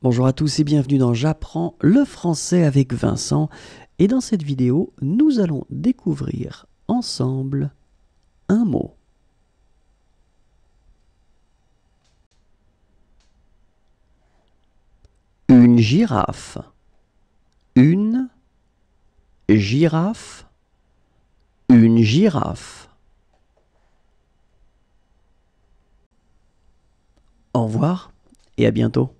Bonjour à tous et bienvenue dans J'apprends le français avec Vincent et dans cette vidéo nous allons découvrir ensemble un mot. Une girafe. Une girafe. Une girafe. Au revoir et à bientôt.